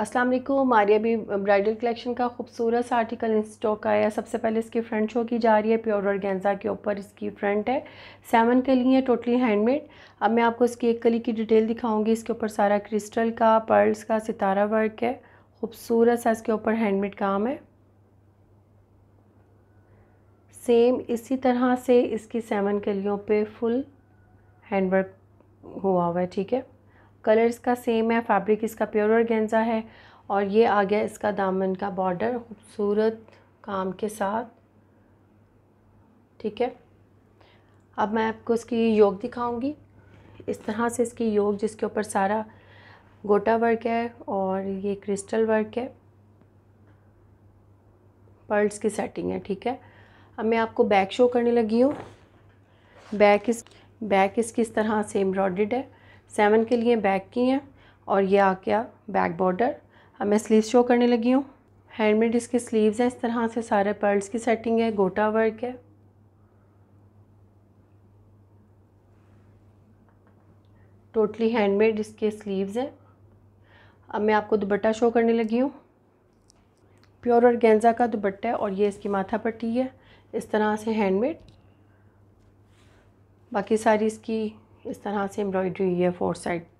अस्सलाम वालेकुम आर्या भी ब्राइडल कलेक्शन का खूबसूरत सा आर्टिकल इन स्टॉक आया सबसे पहले इसकी फ्रंट शो की जा रही है प्योर और गेंजा के ऊपर इसकी फ्रंट है सेवन कली है टोटली हैंडमेड अब मैं आपको इसकी एक कली की डिटेल दिखाऊंगी इसके ऊपर सारा क्रिस्टल का पर्ल्स का सितारा वर्क है खूबसूरत सा इसके ऊपर हैंडमेड काम है सेम इसी तरह से इसकी सेवन कलियों पर फुल हैंडवर्क हुआ हुआ है ठीक है कलर इसका सेम है फैब्रिक इसका प्योर गेंजा है और ये आ गया इसका दामन का बॉर्डर खूबसूरत काम के साथ ठीक है अब मैं आपको इसकी योग दिखाऊंगी इस तरह से इसकी योग जिसके ऊपर सारा गोटा वर्क है और ये क्रिस्टल वर्क है पर्ल्स की सेटिंग है ठीक है अब मैं आपको बैक शो करने लगी हूँ बैक इस बैक इसकी इस तरह से एम्ब्रॉयड है सेवन के लिए बैक की हैं और ये आ गया बैक बॉर्डर अब मैं स्लीव शो करने लगी हूँ हैंडमेड इसके स्लीव्स हैं इस तरह से सारे पर्ल्स की सेटिंग है गोटा वर्क है टोटली हैंडमेड इसके स्लीव्स हैं अब मैं आपको दुपट्टा शो करने लगी हूँ प्योर और गेंजा का दुपट्टा है और ये इसकी माथा पट्टी है इस तरह से हैंडमेड बाकी सारी इसकी इस तरह से एम्ब्रॉयड्री है फोर साइड